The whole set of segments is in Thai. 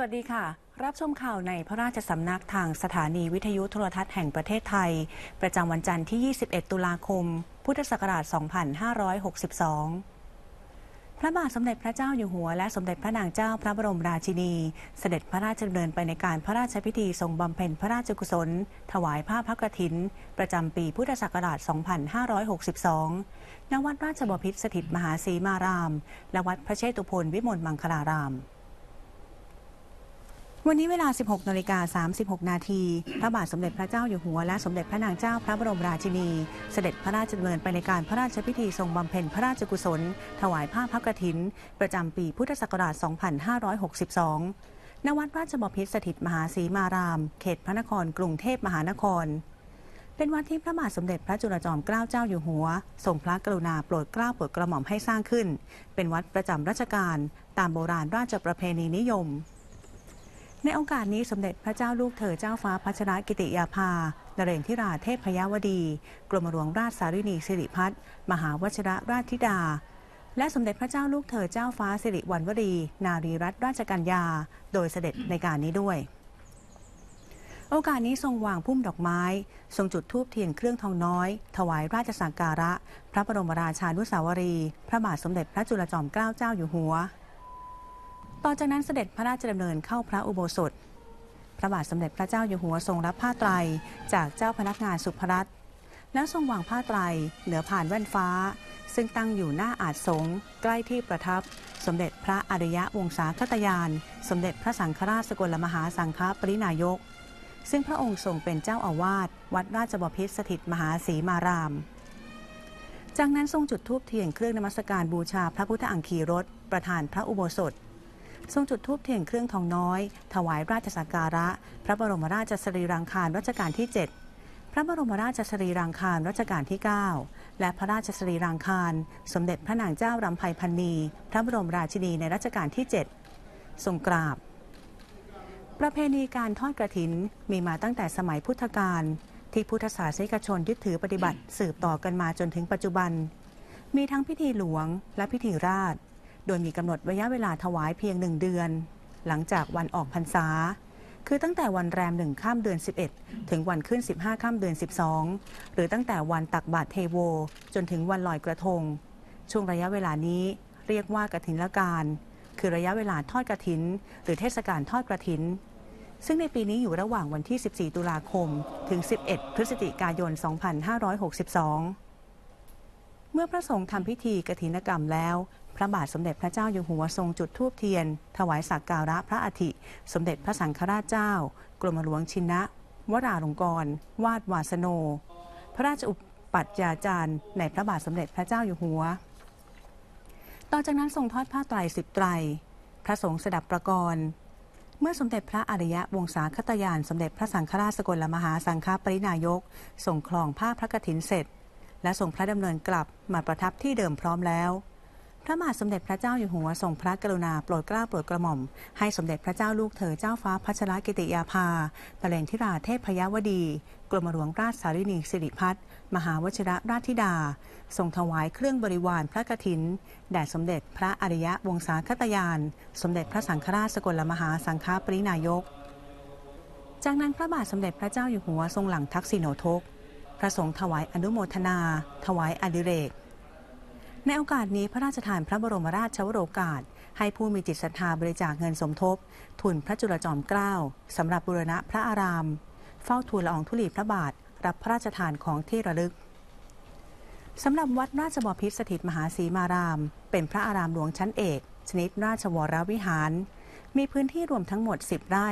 วัสดีค่ะ รับชมข่าวในพระราชสำนักทางสถานีวิทยุโทรทัศน์แห่งประเทศไทย ประจำวันจันทร์ที่ 21 ตุลาคม พุทธศักราช 2562 พระบาทสมเด็จพระเจ้าอยู่หัวและสมเด็จพระนางเจ้าพระบรมราชินี เสด็จพระราชดำเนินไปในการพระราชพิธีทรงบำเพ็ญพระราชกุศล ถวายผ้าพระกฐินประจำปีพุทธศักราช 2562 ณ วัดราชบพิตรสถิตมหาศีมารามและวัดพระเชตุพนวิมลมังคลารามวันนี้เวลา 16นาฬิกา 36 นาที พระบาทสมเด็จพระเจ้าอยู่หัว และสมเด็จพระนางเจ้าพระบรมราชินี เสด็จพระราชดำเนินไปในการพระราชพิธี ทรงบำเพ็ญพระราชกุศล ถวายผ้าพระกฐิน ประจำปีพุทธศักราช 2562 ณ วัดราชบพิตรสถิตมหาศรีมาราม เขตพระนคร กรุงเทพมหานคร เป็นวัดที่พระบาทสมเด็จพระจุลจอมเกล้าเจ้าอยู่หัวทรงพระกรุณาโปรดเกล้าโปรดกระหม่อมให้สร้างขึ้น เป็นวัดประจำราชการ ตามโบราณราชประเพณีนิยมในโอกาสนี้สมเด็จพระเจ้าลูกเธอเจ้าฟ้าพัชรกิติยาภานเรนทิราเทพพยวดี กรมหลวงราชสารินีสิริพัฒน์มหาวชระราชธิดา และสมเด็จพระเจ้าลูกเธอเจ้าฟ้าสิริวัณวรีนารีรัตนราชกัญญา โดยเสด็จในการนี้ด้วย โอกาสนี้ทรงวางพุ่มดอกไม้ ทรงจุดธูปเทียนเครื่องทองน้อย ถวายราชสักการะ พระบรมราชานุสาวรี พระบาทสมเด็จพระจุลจอมเกล้าเจ้าอยู่หัวต่อจากนั้นเสด็จพระราชดำเนินเข้าพระอุโบสถ พระบาทสมเด็จพระเจ้าอยู่หัวทรงรับผ้าไตร จากเจ้าพนักงานสุภรัตน์แล้วทรงวางผ้าไตรเหนือผ่านแว่นฟ้า ซึ่งตั้งอยู่หน้าอาจสงใกล้ที่ประทับ สมเด็จพระอริยะวงศาคตยาน สมเด็จพระสังฆราชสกลมหาสังฆปรินายก ซึ่งพระองค์ทรงเป็นเจ้าอาวาสวัดราชบพิตรสถิตมหาศีมาราม จากนั้นทรงจุดธูปเทียนเครื่องนมัสการบูชาพระพุทธอังคีรถประธานพระอุโบสถทรงจุดทูปเทียนเครื่องทองน้อย ถวายราชสักการะพระบรมราชสรีรังคารรัชกาลที่ 7 พระบรมราชสรีรังคารรัชกาลที่ 9 และพระราชสรีรังคารสมเด็จพระนางเจ้ารำไพพรรณีพระบรมราชินีในรัชกาลที่7ทรงกราบ ประเพณีการทอดกระถินมีมาตั้งแต่สมัยพุทธกาลที่พุทธศาสนิกชนยึดถือปฏิบัติสืบต่อกันมาจนถึงปัจจุบัน มีทั้งพิธีหลวงและพิธีราชโดยมีกำหนดระยะเวลาถวายเพียงหนึ่งเดือน หลังจากวันออกพรรษา คือตั้งแต่วันแรมหนึ่งข้ามเดือน 11 ถึงวันขึ้น 15 ข้ามเดือน 12 หรือตั้งแต่วันตักบาตรเทโว จนถึงวันลอยกระทง ช่วงระยะเวลานี้เรียกว่ากระถินละการ คือระยะเวลาทอดกระถิน หรือเทศกาลทอดกระถิน ซึ่งในปีนี้อยู่ระหว่างวันที่ 14 ตุลาคมถึง 11 พฤศจิกายน 2562 เมื่อพระสงฆ์ทำพิธีกรถินกรรมแล้วพระบาทสมเด็จพระเจ้าอยู่หัวทรง จุดธูปเทียน ถวายสักการะพระอาทิสมเด็จพระสังฆราชเจ้ากรมหลวงชินะวราลงกรวาดวาสโน พระราชอุปัจจาจารย์ในพระบาทสมเด็จพระเจ้าอยู่หัว ต่อจากนั้นทรงทอดผ้าไตรสิบไตรพระสงฆ์สดับประกรณ์เมื่อสมเด็จพระอริยะวงศาคตยาน สมเด็จพระสังฆราชสกลมหาสังฆปรินายกส่งคลองผ้าพระกฐินเสร็จ และส่งพระดำเนินกลับ มาประทับที่เดิมพร้อมแล้วพระบาทสมเด็จพระเจ้าอยู่หัวทรงพระกรุณาโปรดเกล้าโปรดกระหม่อม ให้สมเด็จพระเจ้าลูกเธอเจ้าฟ้าพัชรกิติยาภา ตะเลงทิราเทพพยวดี กรมหลวงราชสารินีสิริพัฒน์มหาวชิระราชธิดา ทรงถวายเครื่องบริวารพระกฐินแด่สมเด็จพระอริยะวงศาคตยาน สมเด็จพระสังฆราชสกลมหาสังฆปรินายก จากนั้นพระบาทสมเด็จพระเจ้าอยู่หัวทรงหลังทักษิโนทก พระสงฆ์ถวายอนุโมทนา ถวายอดิเรกในโอกาสนี้พระราชทานพระบรมราชวโรกาสให้ผู้มีจิตศรัทธาบริจาคเงินสมทบ ทุนพระจุลจอมเกล้าสำหรับบูรณะพระอาราม เฝ้าทูลละอองธุลีพระบาท รับพระราชทานของที่ระลึกสำหรับวัดราชบพิษสถิตมหาศีมาราม เป็นพระอารามหลวงชั้นเอก ชนิดราชวรวิหาร มีพื้นที่รวมทั้งหมด 10 ไร่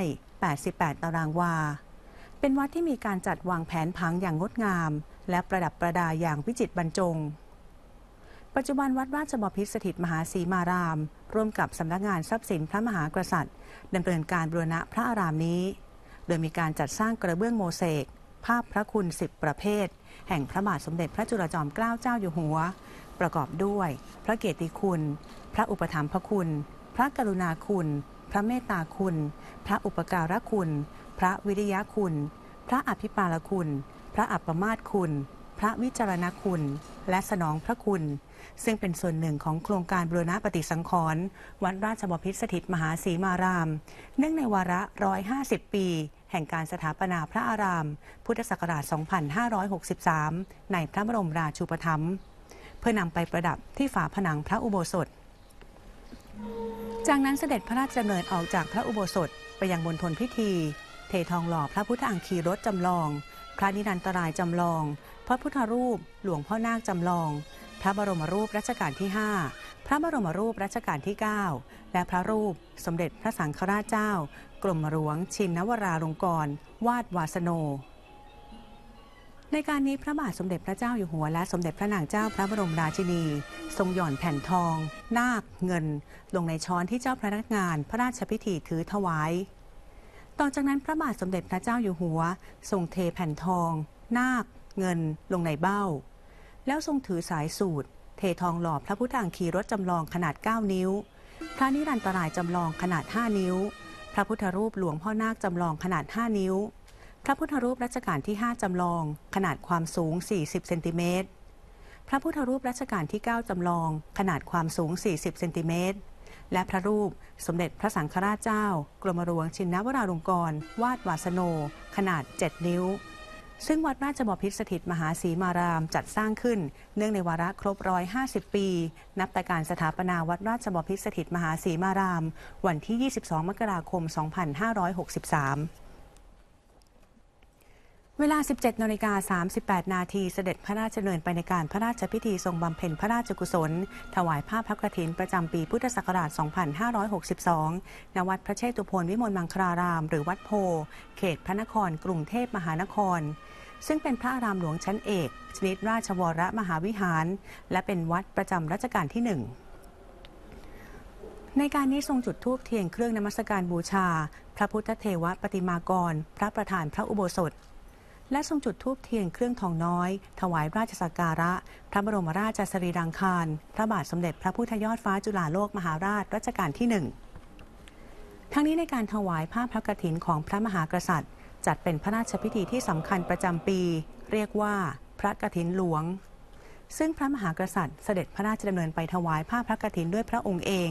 88 ตารางวาเป็นวัดที่มีการจัดวางแผนพังอย่างงดงาม และประดับประดาอย่างวิจิตรบรรจงปัจจุบันวัดราชบพิษสถิตมหาศีมาราม ร่วมกับสำนักงานทรัพย์สินพระมหากษัตริย์ดำเนินการบูรณะพระอารามนี้ โดยมีการจัดสร้างกระเบื้องโมเสก ภาพพระคุณสิบประเภท แห่งพระบาทสมเด็จพระจุลจอมเกล้าเจ้าอยู่หัว ประกอบด้วย พระเกียรติคุณ พระอุปถัมภคุณ พระกรุณาคุณ พระเมตตาคุณ พระอุปการะคุณ พระวิริยะคุณ พระอภิปาลคุณ พระอัปมาตคุณพระวิจารณคุณและสนองพระคุณ ซึ่งเป็นส่วนหนึ่งของโครงการบรณะปฏิสังขรณ์วัดราชบพิษสถิตมหาศีมาราม เนื่องในวาระ 150 ปี แห่งการสถาปนาพระอาราม พุทธศักราช2563 ในพระบรมราชูปถัมภ์เพื่อนำไปประดับที่ฝาผนังพระอุโบสถ จากนั้นเสด็จพระราชดำเนินออกจากพระอุโบสถ ไปยังบนทนพิธีเททองหล่อพระพุทธอังคีรถจำลอง พระนิรันตรายจำลองพระพุทธรูปหลวงพ่อนาคจำลอง พระบรมรูปรัชกาลที่5พระบรมรูปรัชกาลที่ 9 และพระรูปสมเด็จพระสังฆราชเจ้ากรมหลวงชินนวราลงกรวาดวาสโน ในการนี้พระบาทสมเด็จพระเจ้าอยู่หัวและสมเด็จพระนางเจ้าพระบรมราชินี ทรงหย่อนแผ่นทอง นาค เงิน ลงในช้อนที่เจ้าพนักงาน พระราชพิธีถือถวาย ต่อจากนั้นพระบาทสมเด็จพระเจ้าอยู่หัวทรงเทแผ่นทอง นาคเงินลงในเบ้า แล้วทรงถือสายสูตรเททองหล่อพระพุทธังคีรถจำลองขนาด 9นิ้ว พระนิรันตรายจำลองขนาด 5นิ้ว พระพุทธรูปหลวงพ่อนาคจำลองขนาด 5นิ้ว พระพุทธรูปรัชกาลที่5จำลอง ขนาดความสูง40เซนติเมตรพระพุทธรูปรัชกาลที่9จำลองขนาดความสูง40เซนติเมตรและพระรูปสมเด็จพระสังฆราชเจ้ากรมหลวงชินนวราลงกรวาดวาสโน ขนาด 7 นิ้วซึ่งวัดราชบพิตรสถิตมหาศรีมารามจัดสร้างขึ้น เนื่องในวาระครบร้อยห้าสิบปี นับแต่การสถาปนาวัดราชบพิตรสถิตมหาศรีมาราม วันที่ 22 มกราคม 2563เวลา 17นาฬิกา 38 นาที เสด็จพระราชดำเนินไปในการพระราชพิธีทรงบำเพ็ญพระราชกุศล ถวายภาพพระกรถินประจำปีพุทธศักราช 2562 ณ วัดพระเชตุพนวิมลมังคลารามหรือวัดโพ เขตพระนคร กรุงเทพมหานคร ซึ่งเป็นพระอารามหลวงชั้นเอก ชนิดราชวรมหาวิหาร และเป็นวัดประจำรัชกาลที่หนึ่งในการนี้ทรงจุดธูปเทียนเครื่องนมัสการบูชา พระพุทธเทวปฏิมากร พระประธานพระอุโบสถและทรงจุดธูปเทียนเครื่องทองน้อยถวายราชสักการะ พระบรมราชสรีรังคารพระบาทสมเด็จพระพุทธยอดฟ้าจุฬาโลกมหาราชรัชกาลที่หนึ่งทั้งนี้ในการถวายภาพพระกฐินของพระมหากษัตริย์ จัดเป็นพระราชพิธีที่สำคัญประจำปี เรียกว่า พระกฐินหลวง ซึ่งพระมหากษัตริย์เสด็จพระราชดำเนินไปถวายภาาพระกฐินด้วยพระองค์เอง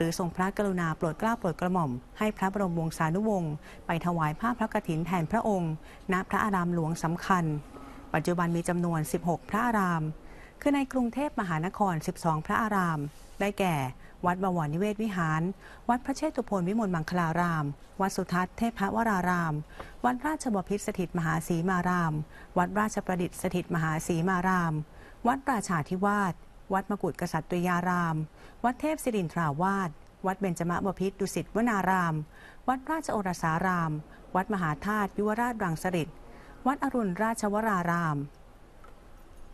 หรือ ทรงพระกรุณาโปรดเกล้าโปรดกระหม่อมให้พระบรมวงศานุวงศ์ไปถวายผ้าพระกฐินแทนพระองค์ ณพระอารามหลวงสำคัญปัจจุบันมีจำนวน 16 พระอาราม คือในกรุงเทพมหานคร 12 พระอาราม ได้แก่ วัดบวรนิเวศวิหาร วัดพระเชตุพนวิมลมังคลาราม วัดสุทัศน์เทพวราราม วัดราชบพิตรสถิตมหาศีมาราม วัดราชประดิษฐ์สถิตมหาศีมาราม วัดราชาธิวาสวัดมกุฏกษัตริยาราม วัดเทพศิรินทราวาส วัดเบญจมบพิตรดุสิตวนาราม วัดราชโอรสาราม วัดมหาธาตุยุวราชรังสิตวัดอรุณราชวราราม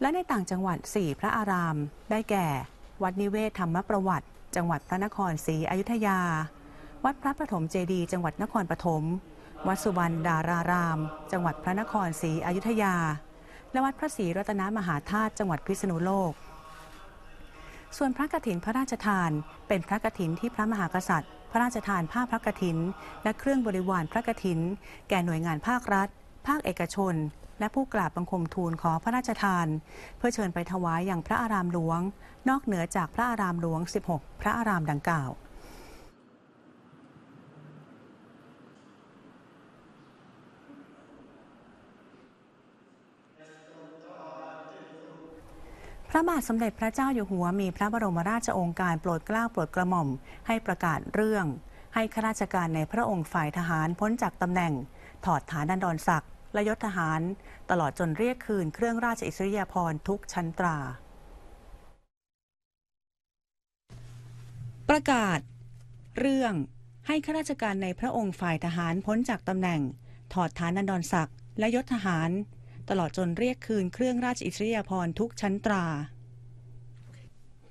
และในต่างจังหวัด4พระอาราม ได้แก่ วัดนิเวศธรรมประวัติ จังหวัดพระนครศรีอยุธยา วัดพระปฐมเจดี จังหวัดนครปฐม วัดสุวรรณดาราราม จังหวัดพระนครศรีอยุธยา และวัดพระศรีรัตนมหาธาตุจังหวัดพิษณุโลกส่วนพระกฐินพระราชทาน เป็นพระกฐินที่พระมหากษัตริย์ พระราชทานผ้าพระกฐิน และเครื่องบริวารพระกฐิน แก่หน่วยงานภาครัฐ ภาคเอกชน และผู้กราบบังคมทูลขอพระราชทาน เพื่อเชิญไปถวายอย่างพระอารามหลวง นอกเหนือจากพระอารามหลวง 16 พระอารามดังกล่าวระบาทสมเด็จพระเจ้าอยู่หัวมีพระบรมราชองค์การโปรดเกล้าโปรดกระหม่อม ให้ประกาศเรื่อง ให้ข้าราชการในพระองค์ฝ่ายทหารพ้นจากตำแหน่ง ถอดฐานันดรศักดิ์และยศทหาร ตลอดจนเรียกคืนเครื่องราชอิสริยาภรณ์ทุกชั้นตรา ประกาศ เรื่อง ให้ข้าราชการในพระองค์ฝ่ายทหารพ้นจากตำแหน่ง ถอดฐานันดรศักดิ์และยศทหารตลอดจนเรียกคืนเครื่องราชอิสริยาภรณ์ทุกชั้นตรา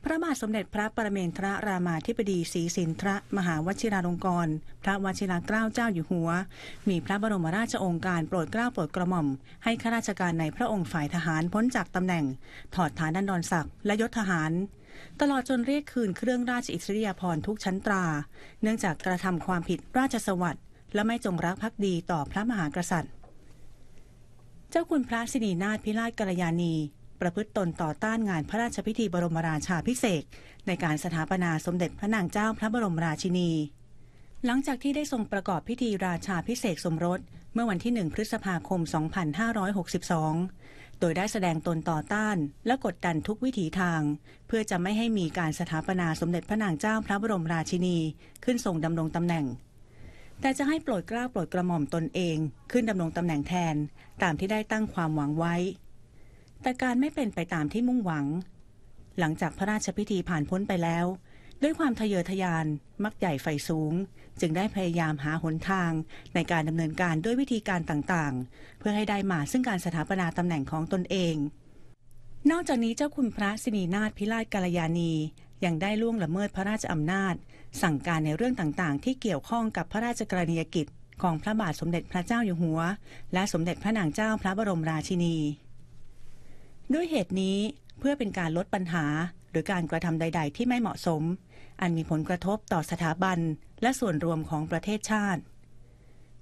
พระบาทสมเด็จพระประเมนทรรามาธิบดีศรีสินทรมหาวชิราลงกรณพระวชิราเกล้าเจ้าอยู่หัว มีพระบรมราชองค์การโปรดเกล้าโปรดกระหม่อม ให้ข้าราชการในพระองค์ฝ่ายทหารพ้นจากตำแหน่ง ถอดฐานันดรศักดิ์และยศทหาร ตลอดจนเรียกคืนเครื่องราชอิสริยาภรณ์ทุกชั้นตรา เนื่องจากกระทำความผิดราชสวัสดิ์และไม่จงรักภักดีต่อพระมหากษัตริย์จ้าคุณพระสินีนาถพิราชกัลยาณี ประพฤติตนต่อต้านงานพระราชพิธีบรมราชาพิเศษในการสถาปนาสมเด็จพระนางเจ้าพระบรมราชินี หลังจากที่ได้ทรงประกอบพิธีราชาพิเศษสมรสเมื่อวันที่หนึ่งพฤษภาคม2562 โดยได้แสดงตนต่อต้านและกดดันทุกวิถีทาง เพื่อจะไม่ให้มีการสถาปนาสมเด็จพระนางเจ้าพระบรมราชินี ขึ้นทรงดำรงตำแหน่งแต่จะให้ปลดเกล้าปลดกระหม่อมตนเอง ขึ้นดำรงตำแหน่งแทนตามที่ได้ตั้งความหวังไว้ แต่การไม่เป็นไปตามที่มุ่งหวัง หลังจากพระราชพิธีผ่านพ้นไปแล้ว ด้วยความทะเยอทะยานมักใหญ่ไฟสูง จึงได้พยายามหาหนทางในการดำเนินการด้วยวิธีการต่างๆ เพื่อให้ได้มาซึ่งการสถาปนาตำแหน่งของตนเอง นอกจากนี้เจ้าคุณพระสินีนาถพิราชกาลยานียังได้ล่วงละเมิดพระราชอำนาจสั่งการในเรื่องต่างๆ ที่เกี่ยวข้องกับพระราชกรณียกิจ ของพระบาทสมเด็จพระเจ้าอยู่หัว และสมเด็จพระนางเจ้าพระบรมราชินี ด้วยเหตุนี้เพื่อเป็นการลดปัญหาหรือการกระทำใดๆ ที่ไม่เหมาะสม อันมีผลกระทบต่อสถาบันและส่วนรวมของประเทศชาติ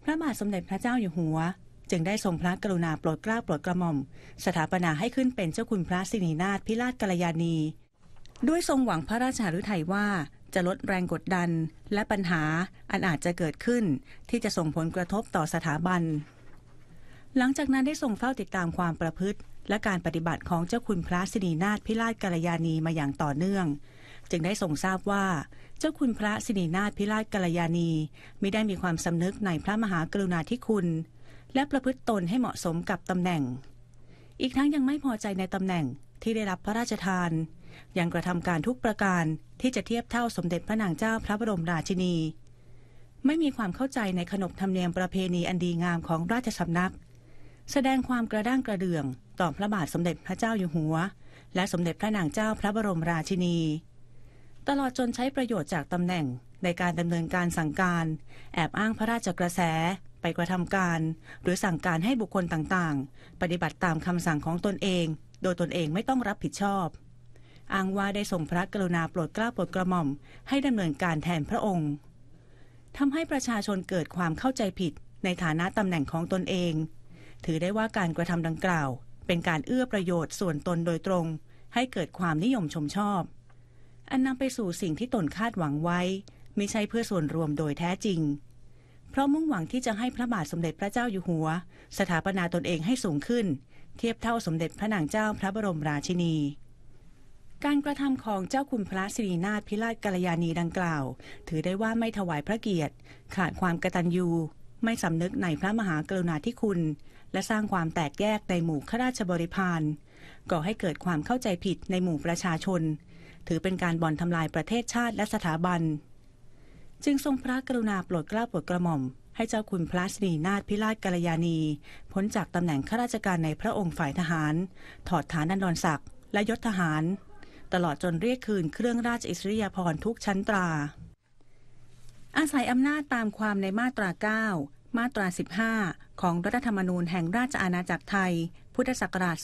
พระบาทสมเด็จพระเจ้าอยู่หัว จึงได้ทรงพระกรุณาโปรดเกล้าโปรดกระหม่อมสถาปนาให้ขึ้นเป็นเจ้าคุณพระสินีนาถพิราชกัลยาณี ด้วยทรงหวังพระราชาฤทัยว่าจะลดแรงกดดันและปัญหาอันอาจจะเกิดขึ้นที่จะส่งผลกระทบต่อสถาบัน หลังจากนั้นได้ส่งเฝ้าติดตามความประพฤติ และการปฏิบัติของเจ้าคุณพระสินีนาถพิราชกัลยาณีมาอย่างต่อเนื่อง จึงได้ส่งทราบว่าเจ้าคุณพระสินีนาถพิราชกัลยาณี ไม่ได้มีความสำนึกในพระมหากรุณาธิคุณ และประพฤติตนให้เหมาะสมกับตำแหน่ง อีกทั้งยังไม่พอใจในตำแหน่งที่ได้รับพระราชทานยังกระทำการทุกประการที่จะเทียบเท่าสมเด็จพระนางเจ้าพระบรมราชินี ไม่มีความเข้าใจในขนบธรรมเนียมประเพณีอันดีงามของราชสำนัก แสดงความกระด้างกระเดื่อง ต่อพระบาทสมเด็จพระเจ้าอยู่หัวและสมเด็จพระนางเจ้าพระบรมราชินี ตลอดจนใช้ประโยชน์จากตำแหน่งในการดำเนินการสั่งการ แอบอ้างพระราชกระแส ไปกระทำการหรือสั่งการให้บุคคลต่าง ๆ ปฏิบัติตามคำสั่งของตนเอง โดยตนเองไม่ต้องรับผิดชอบอ้างว่าได้ทรงพระกรุณาโปรดเกล้าโปรดกระหม่อม ให้ดำเนินการแทนพระองค์ ทำให้ประชาชนเกิดความเข้าใจผิดในฐานะตำแหน่งของตนเอง ถือได้ว่าการกระทำดังกล่าว เป็นการเอื้อประโยชน์ส่วนตนโดยตรง ให้เกิดความนิยมชมชอบ อันนำไปสู่สิ่งที่ตนคาดหวังไว้ไม่ใช่เพื่อส่วนรวมโดยแท้จริง เพราะมุ่งหวังที่จะให้พระบาทสมเด็จพระเจ้าอยู่หัว สถาปนาตนเองให้สูงขึ้น เทียบเท่าสมเด็จพระนางเจ้าพระบรมราชินีการกระทำของเจ้าคุณพระสิรีนาถพิราชกัลยาณีดังกล่าว ถือได้ว่าไม่ถวายพระเกียรติ ขาดความกตัญญูไม่สำนึกในพระมหากรุณาธิคุณ และสร้างความแตกแยกในหมู่ข้าราชบริพารก่อให้เกิดความเข้าใจผิดในหมู่ประชาชน ถือเป็นการบ่อนทำลายประเทศชาติและสถาบัน จึงทรงพระกรุณาโปรดเกล้าโปรดกระหม่อมให้เจ้าคุณพระศรีนาถพิราชกัลยาณีพ้นจากตำแหน่งข้าราชการในพระองค์ฝ่ายทหาร ถอดฐานนันดรศักดิ์และยศทหารตลอดจนเรียกคืนเครื่องราชอิสริยาภรณ์ทุกชั้นตรา อาศัยอำนาจตามความในมาตรา 9 มาตรา 15 ของรัฐธรรมนูญแห่งราชอาณาจักรไทย พุทธศักราช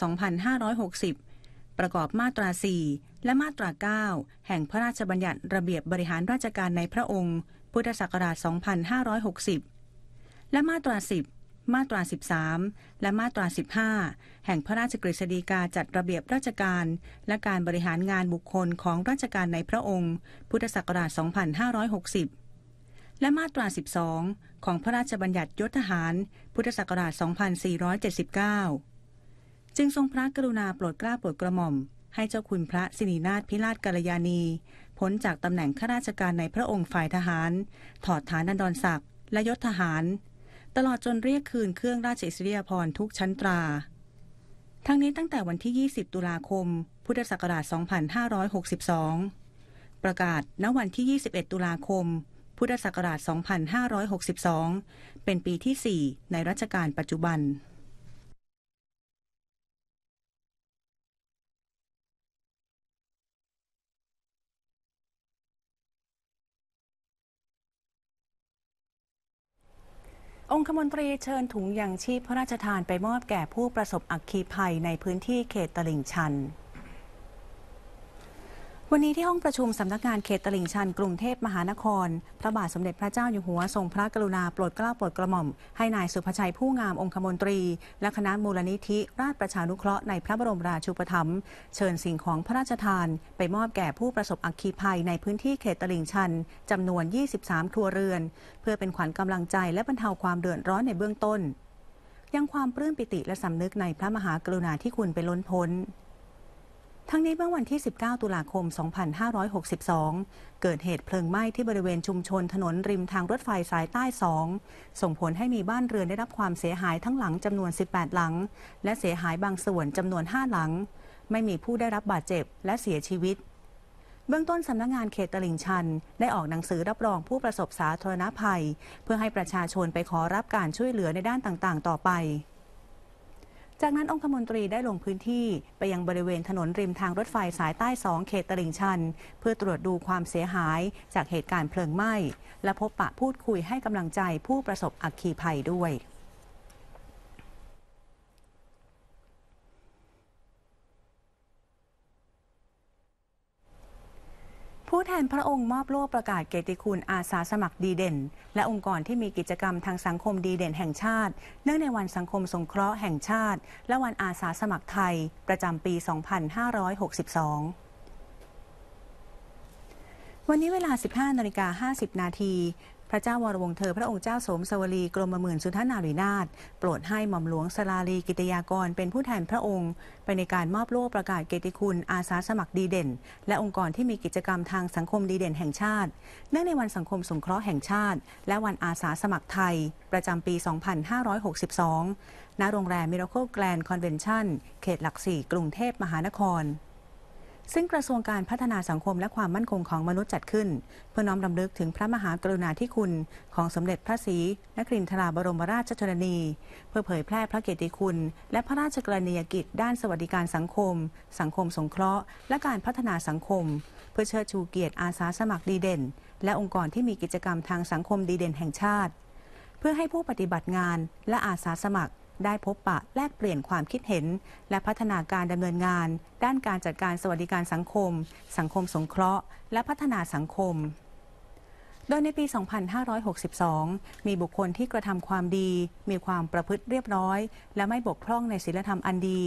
2560 ประกอบมาตรา4และมาตรา 9 แห่งพระราชบัญญัติระเบียบบริหารราชการในพระองค์ พุทธศักราช 2560 และมาตรา10มาตรา 13 และมาตรา 15 แห่งพระราชกฤษฎีกา จัดระเบียบราชการและการบริหารงานบุคคลของราชการในพระองค์ พุทธศักราช 2560 และมาตรา 12 ของพระราชบัญญัติยศทหาร พุทธศักราช 2479 จึงทรงพระกรุณาโปรดเกล้าโปรดกระหม่อม ให้เจ้าคุณพระสินีนาถพิราชกัลยาณีพ้นจากตำแหน่งข้าราชการในพระองค์ฝ่ายทหาร ถอดฐานันดรศักดิ์และยศทหารตลอดจนเรียกคืนเครื่องราชอิสริยาภรณ์ทุกชั้นตรา ทั้งนี้ตั้งแต่วันที่ 20 ตุลาคม พุทธศักราช 2562 ประกาศณวันที่ 21 ตุลาคม พุทธศักราช 2562 เป็นปีที่ 4 ในรัชกาลปัจจุบันองคมนตรีเชิญถุงยางชีพพระราชทานไปมอบแก่ผู้ประสบอัคคีภัยในพื้นที่เขตตลิ่งชันวันนี้ที่ห้องประชุมสำนักงานเขตตลิ่งชัน กรุงเทพมหานครพระบาทสมเด็จพระเจ้าอยู่หัวทรงพระกรุณาโปรดเกล้าโปรดกระหม่อมให้นายสุภชัยผู้งามองคมนตรี และคณะมูลนิธิราชประชานุเคราะห์ในพระบรมราชูปถัมภ์เชิญสิ่งของพระราชทานไปมอบแก่ผู้ประสบอักคีภัยในพื้นที่เขตตลิ่งชันจำนวน 23 ครัวเรือน เพื่อเป็นขวัญกำลังใจและบรรเทาความเดือดร้อนในเบื้องต้น ยังความปลื้มปิติและสำนึกในพระมหากรุณาธิคุณไปล้นพ้นทั้งนี้เมื่อวันที่ 19 ตุลาคม 2562 เกิดเหตุเพลิงไหม้ที่บริเวณชุมชนถนนริมทางรถไฟสายใต้ 2 ส่งผลให้มีบ้านเรือนได้รับความเสียหายทั้งหลังจำนวน 18 หลัง และเสียหายบางส่วนจำนวน 5 หลัง ไม่มีผู้ได้รับบาดเจ็บและเสียชีวิต เบื้องต้นสำนักงงานเขตตลิ่งชัน ได้ออกหนังสือรับรองผู้ประสบสาธารณภัย เพื่อให้ประชาชนไปขอรับการช่วยเหลือในด้านต่างๆ ต่อไปจากนั้นองคมนตรีได้ลงพื้นที่ไปยังบริเวณถนนริมทางรถไฟสายใต้สองเขตตลิ่งชัน เพื่อตรวจดูความเสียหายจากเหตุการณ์เพลิงไหม้ และพบปะพูดคุยให้กำลังใจผู้ประสบอัคคีภัยด้วยผู้แทนพระองค์มอบโล่ประกาศเกียรติคุณอาสาสมัครดีเด่น และองค์กรที่มีกิจกรรมทางสังคมดีเด่นแห่งชาติ เนื่องในวันสังคมสงเคราะห์แห่งชาติ และวันอาสาสมัครไทยประจำปี 2562 วันนี้เวลา 15นาฬิกา50 นาทีพระเจ้าวรวงเธอพระองค์เจ้าสมสวรีกรมหมื่นสุทนารีนาถโปรดให้หม่อมหลวงสลาลีกิตยากรเป็นผู้แทนพระองค์ ไปในการมอบโล่ประกาศเกียรติคุณอาสาสมัครดีเด่น และองค์กรที่มีกิจกรรมทางสังคมดีเด่นแห่งชาติเนื่องในวันสังคมสงเคราะห์แห่งชาติ และวันอาสาสมัครไทย ประจำปี 2562 ณ โรงแรมมิราเคิลแกลนด์คอนเวนชั่นเขตหลักสี่กรุงเทพมหานครซึ่งกระทรวงการพัฒนาสังคมและความมั่นคงของมนุษย์จัดขึ้นเพื่อน้อมรำลึกถึงพระมหากรุณาธิคุณของสมเด็จพระศรีนครินทราบรมราชชนนีเพื่อเผยแพร่พระเกียรติคุณและพระราชกรณียกิจด้านสวัสดิการสังคม สังคมสงเคราะห์ และการพัฒนาสังคม เพื่อเชิดชูเกียรติอาสาสมัครดีเด่นและองค์กรที่มีกิจกรรมทางสังคมดีเด่นแห่งชาติ เพื่อให้ผู้ปฏิบัติงานและอาสาสมัครได้พบปะแลกเปลี่ยนความคิดเห็น และพัฒนาการดำเนินงาน ด้านการจัดการสวัสดิการสังคม สังคมสงเคราะห์ และพัฒนาสังคม โดยในปี 2562 มีบุคคลที่กระทำความดี มีความประพฤติเรียบร้อย และไม่บกพร่องในศีลธรรมอันดี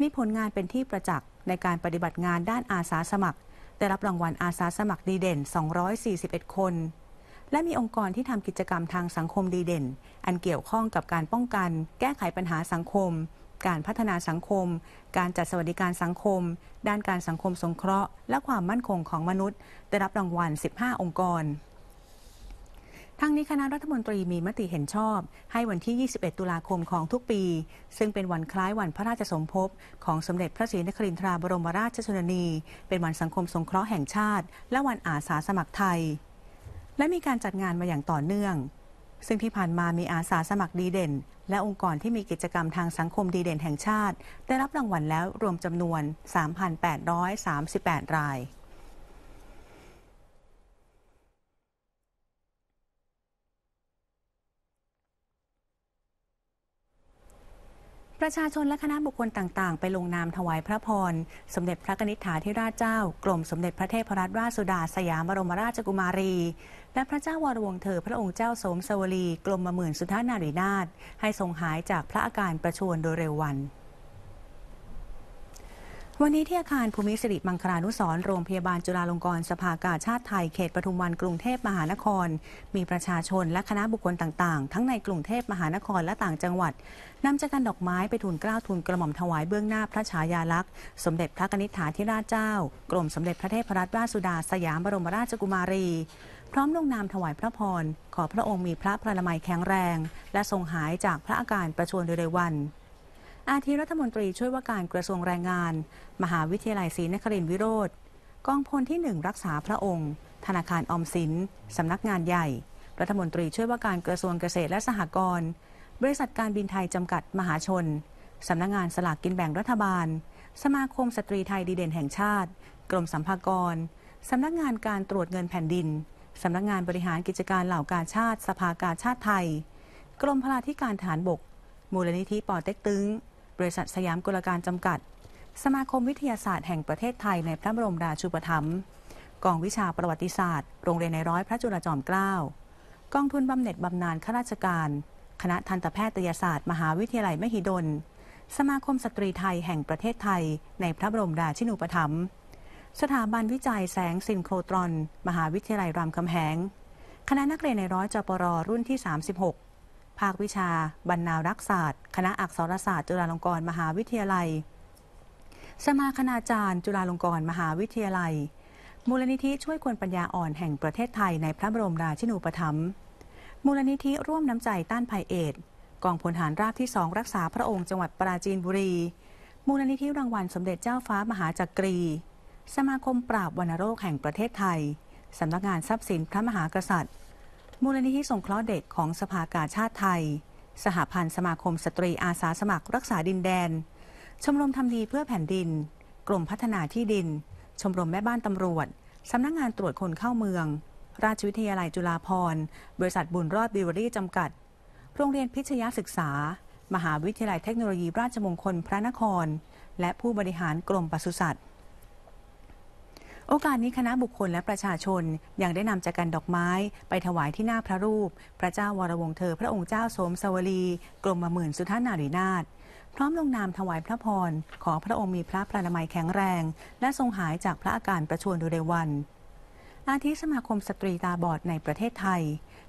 มีผลงานเป็นที่ประจักษ์ในการปฏิบัติงานด้านอาสาสมัครได้รับรางวัลอาสาสมัครดีเด่น 241 คนและมีองค์กรที่ทำกิจกรรมทางสังคมดีเด่น อันเกี่ยวข้องกับการป้องกัน แก้ไขปัญหาสังคม การพัฒนาสังคม การจัดสวัสดิการสังคม ด้านการสังคมสงเคราะห์และความมั่นคงของมนุษย์ได้รับรางวัล 15 องค์กร ทั้งนี้คณะรัฐมนตรีมีมติเห็นชอบ ให้วันที่ 21 ตุลาคมของทุกปี ซึ่งเป็นวันคล้ายวันพระราชสมภพของสมเด็จพระศรีนครินทราบรมราชชนนี เป็นวันสังคมสงเคราะห์แห่งชาติ และวันอาสาสมัครไทยและมีการจัดงานมาอย่างต่อเนื่อง ซึ่งที่ผ่านมามีอาสาสมัครดีเด่น และองค์กรที่มีกิจกรรมทางสังคมดีเด่นแห่งชาติ ได้รับรางวัลแล้วรวมจำนวน 3,838 รายประชาชนและคณะบุคคลต่างๆ ไปลงนามถวายพระพร สมเด็จพระนิษฐาธิราชเจ้ากรมสมเด็จพระเทพรัตนราชสุดาสยามบรมราชกุมารี และพระเจ้าวรวงเธอพระองค์เจ้าสมสวรีกรมมหมื่นสุทธานารีนาถให้ทรงหายจากพระอาการประชวรโดยเร็ววันวันนี้ที่อาคารภูมิศริมังคลานุสรโรงพยาบาลจุฬาลงกรณ์สภากาชาติไทยเขตปทุมวันกรุงเทพมหานคร มีประชาชนและคณะบุคคลต่าง ๆ ทั้งในกรุงเทพมหานครและต่างจังหวัด นำจักรันดอกไม้ไปทูลเกล้าทูลกระหม่อมถวายเบื้องหน้าพระฉายา ลักษณ์ สมเด็จพระนิษฐาธิราชเจ้ากรมสมเด็จพระเทพรัตนราชสุดาสยามบรมราชกุมารี พร้อมลงนามถวายพระพรขอพระองค์มีพระพรลามัยแข็งแรง และทรงหายจากพระอาการประชวรเร็วันอาทิรัฐมนตรีช่วยว่าการกระทรวงแรงงาน มหาวิทยาลัยศรีนครินทรวิโรธกองพลที่หนึ่งรักษาพระองค์ ธนาคารออมสิน สำนักงานใหญ่ รัฐมนตรีช่วยว่าการกระทรวงเกษตรและสหกรณ์บริษัทการบินไทยจำกัดมหาชน สำนักงานสลากกินแบ่งรัฐบาล สมาคมสตรีไทยดีเด่นแห่งชาติกรมสัมภากรสำนักงานการตรวจเงินแผ่นดินสำนักงงานบริหารกิจการเหล่ากาชาติ สภากาชาติไทย กรมพลาธิการฐานบก มูลนิธิปอเต็กตึงบริษัทสยามกุลการจำกัด สมาคมวิทยาศาสตร์แห่งประเทศไทยในพระบรมราชูปถัมภ์ กองวิชาประวัติศาสตร์ โรงเรียนในร้อยพระจุลจอมเกล้า กองทุนบำเหน็จบำนาญข้าราชการ คณะทันตแพทยศาสตร์ มหาวิทยาลัยมหิดล สมาคมสตรีไทยแห่งประเทศไทย ในพระบรมราชินูปถัมภ์ สถาบันวิจัยแสงซินโครตรอน มหาวิทยาลัยรามคำแหง คณะนักเรียนในร้อยจปรรุ่นที่ 36ภาควิชาบรรณารักษศาสตร์ คณะอักษรศาสตร์จุฬาลงกรณ์มหาวิทยาลัย สมาคณาจารย์ จุฬาลงกรณ์มหาวิทยาลัย มูลนิธิช่วยคนปัญญาอ่อนแห่งประเทศไทยในพระบรมราชินูปถัมภ์มูลนิธิร่วมน้ำใจต้านภัยเอดกองพลฐานราบที่สองรักษาพระองค์จังหวัดปราจีนบุรี มูลนิธิรางวัล สมเด็จเจ้าฟ้ามหาจักรี สมาคมปราบวัณโรคแห่งประเทศไทยสำนักงานทรัพย์สินพระมหากษัตริย์มูลนิธิสงเคราะห์เด็กของสภากาชาติไทย สหพันธ์สมาคมสตรีอาสาสมัครรักษาดินแดน ชมรมทำดีเพื่อแผ่นดิน กลุ่มพัฒนาที่ดิน ชมรมแม่บ้านตำรวจ สำนักงงานตรวจคนเข้าเมือง ราชวิทยาลัยจุฬาภรณ์ บริษัทบุญรอดบิวเวอรี่จำกัด โรงเรียนพิชยศึกษา มหาวิทยาลัยเทคโนโลยีราชมงคลพระนคร และผู้บริหารกรมปศุสัตว์โอกาสนี้คณะบุคคลและประชาชนยังได้นำจากันดอกไม้ ไปถวายที่หน้าพระรูป พระเจ้าวรวงเธอพระองค์เจ้าสมสวรีกรมมหมื่นสุทธานารีนาถพร้อมลงนามถวายพระพร ขอพระองค์มีพระพระนามัยแข็งแรง และทรงหายจากพระอาการประชวรโดยเร็ววัน อาทิสมาคมสตรีตาบอดในประเทศไทย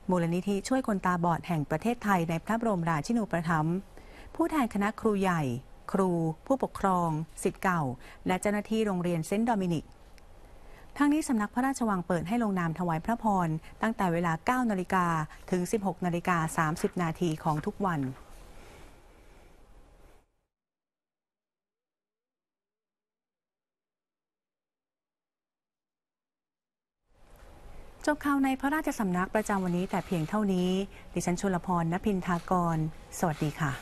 มูลนิธิช่วยคนตาบอดแห่งประเทศไทยในพระบรมราชินูปถัมภ์ผู้แทนคณะครูใหญ่ ครู ผู้ปกครองสิทธิ์เก่า และเจ้าหน้าที่โรงเรียนเซนต์ดอมินิกทั้งนี้สำนักพระราชวังเปิดให้ลงนามถวายพระพร ตั้งแต่เวลา 9นาฬิกาถึง 16นาฬิกา30นาทีของทุกวัน จบข่าวในพระราชสำนักประจำวันนี้แต่เพียงเท่านี้ ดิฉันชลพรณพินทากร สวัสดีค่ะ